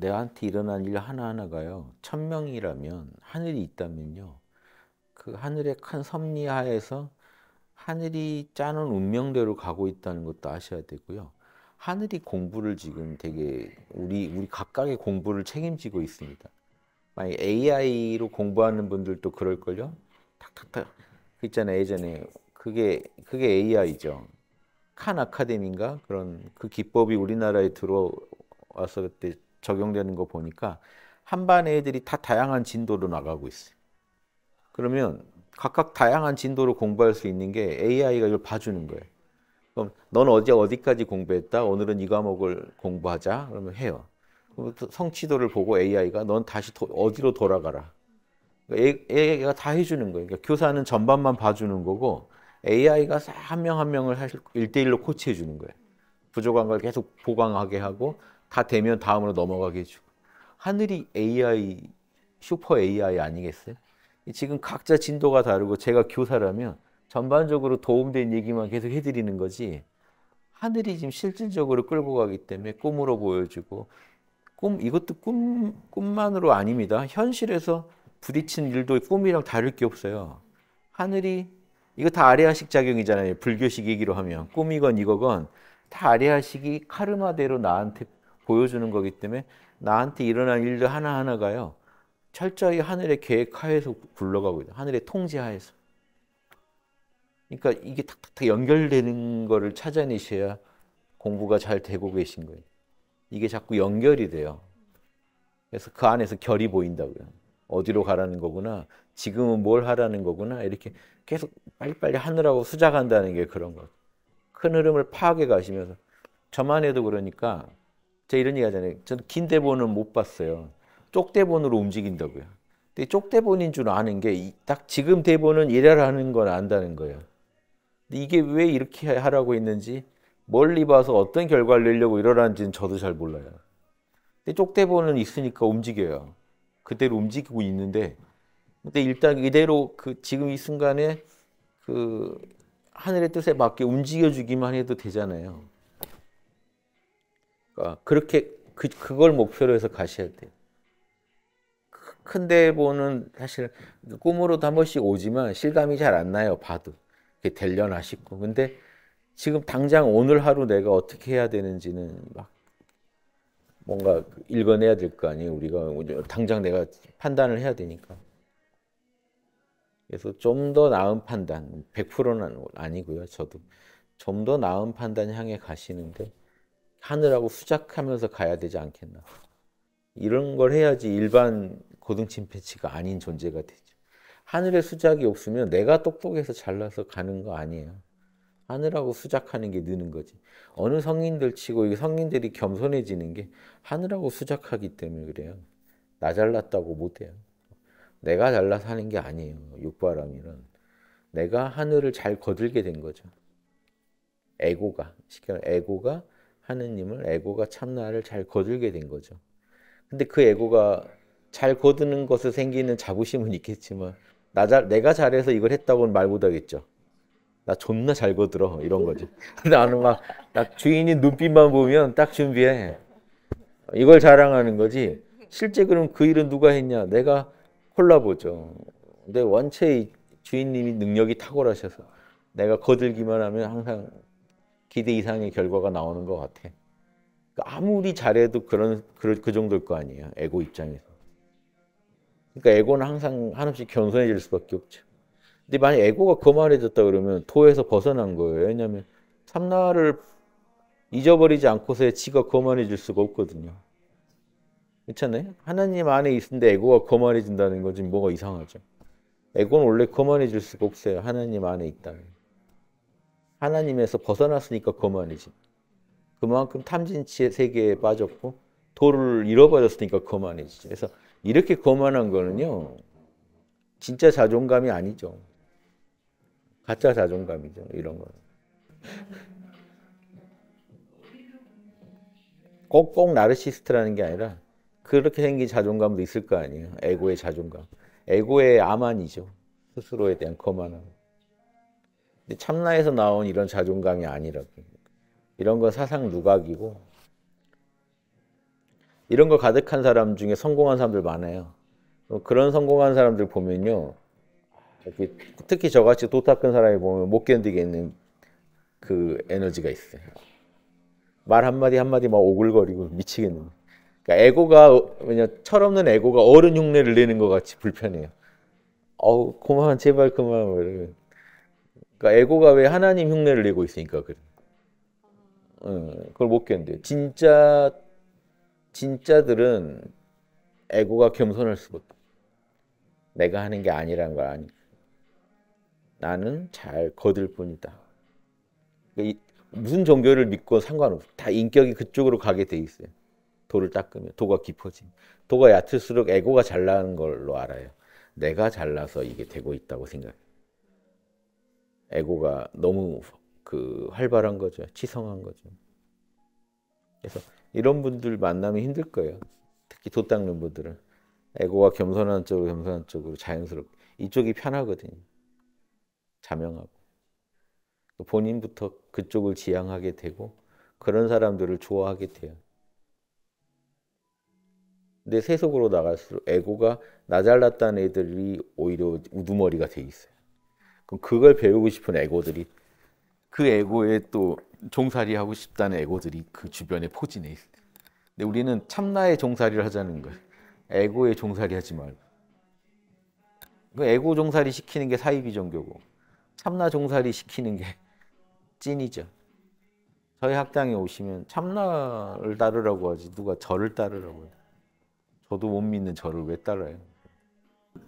내한테 일어난 일 하나하나가요. 천명이라면 하늘이 있다면요. 그 하늘의 큰 섭리하에서 하늘이 짜는 운명대로 가고 있다는 것도 아셔야 되고요. 하늘이 공부를 지금 되게 우리 우리 각각의 공부를 책임지고 있습니다. 만약 AI로 공부하는 분들도 그럴 걸요. 탁탁탁 그 있잖아요 예전에 그게 그게 AI죠. 칸 아카데미인가 그런 그 기법이 우리나라에 들어와서 그때 적용되는 거 보니까 한반 애들이 다 다양한 진도로 나가고 있어요. 그러면 각각 다양한 진도로 공부할 수 있는 게 AI가 이걸 봐주는 거예요. 그럼 넌 어제 어디까지 공부했다? 오늘은 이 과목을 공부하자. 그러면 해요. 그럼 성취도를 보고 AI가 넌 다시 도, 어디로 돌아가라. 그러니까 AI가 다 해주는 거예요. 그러니까 교사는 전반만 봐주는 거고 AI가 한 명 한 명을 사실 1대1로 코치해주는 거예요. 부족한 걸 계속 보강하게 하고 다 되면 다음으로 넘어가게 해주고. 하늘이 AI, 슈퍼 AI 아니겠어요? 지금 각자 진도가 다르고 제가 교사라면 전반적으로 도움된 얘기만 계속 해드리는 거지 하늘이 지금 실질적으로 끌고 가기 때문에 꿈으로 보여주고 꿈 이것도 꿈 꿈만으로 아닙니다. 현실에서 부딪힌 일도 꿈이랑 다를 게 없어요. 하늘이 이거 다 아레아식 작용이잖아요. 불교식 얘기로 하면 꿈이건 이거건 다 아레아식이 카르마대로 나한테 보여주는 거기 때문에 나한테 일어난 일들 하나하나가요. 철저히 하늘의 계획하에서 굴러가고 있다. 하늘의 통제하에서. 그러니까 이게 탁탁탁 연결되는 거를 찾아내셔야 공부가 잘 되고 계신 거예요. 이게 자꾸 연결이 돼요. 그래서 그 안에서 결이 보인다고요. 어디로 가라는 거구나. 지금은 뭘 하라는 거구나. 이렇게 계속 빨리빨리 하늘하고 수작한다는 게 그런 거. 큰 흐름을 파악해 가시면서 저만 해도 그러니까 제가 이런 얘기 하잖아요. 저는 긴 대본은 못 봤어요. 쪽 대본으로 움직인다고요. 근데 쪽 대본인 줄 아는 게 딱 지금 대본은 이래라는 건 안다는 거예요. 근데 이게 왜 이렇게 하라고 했는지 멀리 봐서 어떤 결과를 내려고 이러라는지는 저도 잘 몰라요. 근데 쪽 대본은 있으니까 움직여요. 그대로 움직이고 있는데 근데 일단 이대로 그 지금 이 순간에 그 하늘의 뜻에 맞게 움직여주기만 해도 되잖아요. 그러니까 그렇게 그, 그걸 목표로 해서 가셔야 돼요. 큰데 보는 사실 꿈으로도 한 번씩 오지만 실감이 잘 안 나요. 봐도. 그게 되려나 싶고. 근데 지금 당장 오늘 하루 내가 어떻게 해야 되는지는 막 뭔가 그 읽어내야 될 거 아니에요. 우리가 당장 내가 판단을 해야 되니까. 그래서 좀 더 나은 판단, 100%는 아니고요. 저도 좀 더 나은 판단 향해 가시는데 하늘하고 수작하면서 가야 되지 않겠나. 이런 걸 해야지 일반 고등 침팬치가 아닌 존재가 되죠. 하늘에 수작이 없으면 내가 똑똑해서 잘나서 가는 거 아니에요. 하늘하고 수작하는 게 느는 거지. 어느 성인들 치고 성인들이 겸손해지는 게 하늘하고 수작하기 때문에 그래요. 나 잘났다고 못해요. 내가 잘나서 하는 게 아니에요. 육바람이란. 내가 하늘을 잘 거들게 된 거죠. 에고가. 쉽게 말해 에고가 하느님을 에고가 참나를 잘 거들게 된 거죠. 근데 그 에고가 잘 거드는 것에 생기는 자부심은 있겠지만 나 잘, 내가 잘해서 이걸 했다고는 말 못하겠죠. 나 존나 잘 거들어 이런 거지. 나는 막나 주인이 눈빛만 보면 딱 준비해. 이걸 자랑하는 거지. 실제 그럼 그 일은 누가 했냐? 내가 콜라보죠. 근데 원체 주인님이 능력이 탁월하셔서 내가 거들기만 하면 항상 기대 이상의 결과가 나오는 것 같아. 그러니까 아무리 잘해도 그런 그, 그 정도일 거 아니에요. 에고 입장에서. 그러니까 에고는 항상 한없이 겸손해질 수밖에 없죠. 근데 만약 에고가 거만해졌다 그 그러면 도에서 벗어난 거예요. 왜냐하면 삼나를 잊어버리지 않고서야 지가 거만해질 그 수가 없거든요. 괜찮아요? 하나님 안에 있는데 에고가 거만해진다는 그 건지 뭐가 이상하죠. 에고는 원래 거만해질 수가 없어요. 하나님 안에 있다면. 하나님에서 벗어났으니까 거만이지. 그만큼 탐진치의 세계에 빠졌고 도를 잃어버렸으니까 거만이지. 그래서 이렇게 거만한 거는요. 진짜 자존감이 아니죠. 가짜 자존감이죠. 이런 거 꼭꼭 나르시스트라는 게 아니라 그렇게 생긴 자존감도 있을 거 아니에요. 에고의 자존감. 에고의 아만이죠. 스스로에 대한 거만함. 참나에서 나온 이런 자존감이 아니라고. 이런 건 사상 누각이고 이런 거 가득한 사람 중에 성공한 사람들 많아요. 그런 성공한 사람들 보면요. 특히 저같이 도탁큰 사람이 보면 못 견디겠는 그 에너지가 있어요. 말 한마디 한마디 막 오글거리고 미치겠는. 그러니까 에고가 왜냐 철없는 에고가 어른 흉내를 내는 것 같이 불편해요. 어우 고만 제발 그만 뭐 이러면 그러니까 에고가 왜 하나님 흉내를 내고 있으니까 그래. 응, 그걸 못 견뎌. 진짜 진짜들은 에고가 겸손할 수밖에. 내가 하는 게 아니라는 걸아니 나는 잘 거들 뿐이다. 그러니까 무슨 종교를 믿고 상관없어. 다 인격이 그쪽으로 가게 돼 있어요. 도를 닦으면 도가 깊어짐. 도가 얕을수록 에고가 잘나는 걸로 알아요. 내가 잘나서 이게 되고 있다고 생각해 에고가 너무 그 활발한 거죠. 치성한 거죠. 그래서 이런 분들 만나면 힘들 거예요. 특히 도 닦는 분들은 에고가 겸손한 쪽으로 겸손한 쪽으로 자연스럽게 이쪽이 편하거든요. 자명하고 본인부터 그쪽을 지향하게 되고 그런 사람들을 좋아하게 돼요. 근데 세속으로 나갈수록 에고가 나잘났다는 애들이 오히려 우두머리가 돼 있어요. 그걸 배우고 싶은 에고들이 그 에고에 또 종살이하고 싶다는 에고들이 그 주변에 포진해 있어요. 근데 우리는 참나의 종살이를 하자는 거예고의 종살이 하지 말고. 그 에고 종살이 시키는 게 사이비 종교고 참나 종살이 시키는 게 찐이죠. 저희 학당에 오시면 참나를 따르라고 하지 누가 저를 따르라고 요 저도 못 믿는 저를 왜 따라요?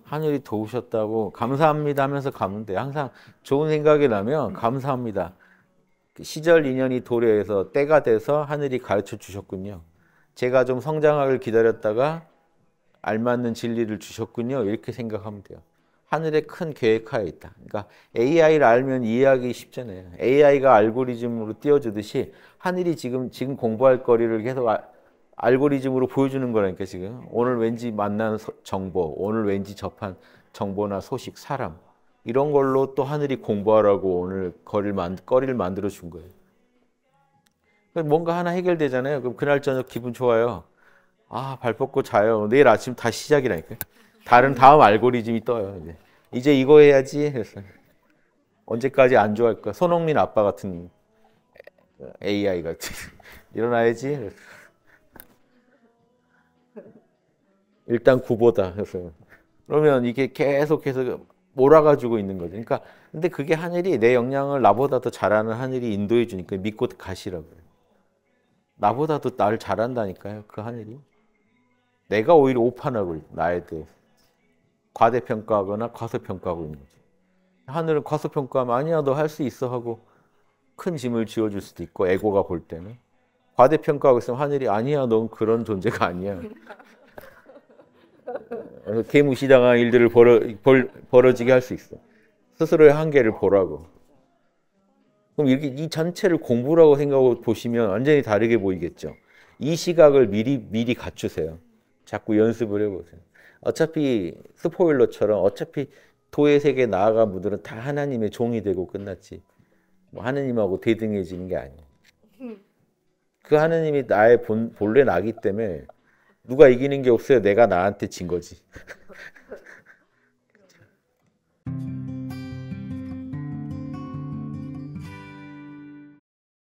하늘이 도우셨다고 감사합니다 하면서 가면 돼. 항상 좋은 생각이 나면 감사합니다. 그 시절 인연이 도래해서 때가 돼서 하늘이 가르쳐 주셨군요. 제가 좀 성장하길 기다렸다가 알맞는 진리를 주셨군요. 이렇게 생각하면 돼요. 하늘의 큰 계획하에 있다. 그러니까 AI를 알면 이해하기 쉽잖아요. AI가 알고리즘으로 띄워주듯이 하늘이 지금 지금 공부할 거리를 계속 아, 알고리즘으로 보여주는 거라니까 지금 오늘 왠지 만난 정보, 오늘 왠지 접한 정보나 소식, 사람 이런 걸로 또 하늘이 공부하라고 오늘 거리를, 만, 거리를 만들어 준 거예요. 그러니까 뭔가 하나 해결되잖아요. 그럼 그날 저녁 기분 좋아요. 아, 발 뻗고 자요. 내일 아침 다 시작이라니까. 다른 다음 알고리즘이 떠요. 이제, 이제 이거 해야지. 그래서 언제까지 안 좋아할까? 손흥민 아빠 같은 AI 같은 일어나야지. 그래서. 일단 구보다. 해서 그러면 이게 계속해서 몰아가지고 있는 거죠. 그러니까 근데 그게 하늘이 내 역량을 나보다 더 잘하는 하늘이 인도해 주니까 믿고 가시라고 요 나보다도 나 잘한다니까요. 그 하늘이. 내가 오히려 오판하고 나에 대해 과대평가하거나 과소평가하고 있는 거죠. 하늘은 과소평가하면 아니야 너 할 수 있어 하고 큰 짐을 지어줄 수도 있고 에고가 볼 때는 과대평가하고 있으면 하늘이 아니야 넌 그런 존재가 아니야 개무시당한 일들을 벌어, 벌, 벌어지게 할 수 있어. 스스로의 한계를 보라고. 그럼 이렇게 이 전체를 공부라고 생각하고 보시면 완전히 다르게 보이겠죠. 이 시각을 미리 미리 갖추세요. 자꾸 연습을 해보세요. 어차피 스포일러처럼 어차피 도의 세계 나아간 분들은 다 하나님의 종이 되고 끝났지. 뭐 하느님하고 대등해지는 게 아니에요. 그 하느님이 나의 본, 본래 나기 때문에 누가 이기는 게 없어요. 내가 나한테 진 거지.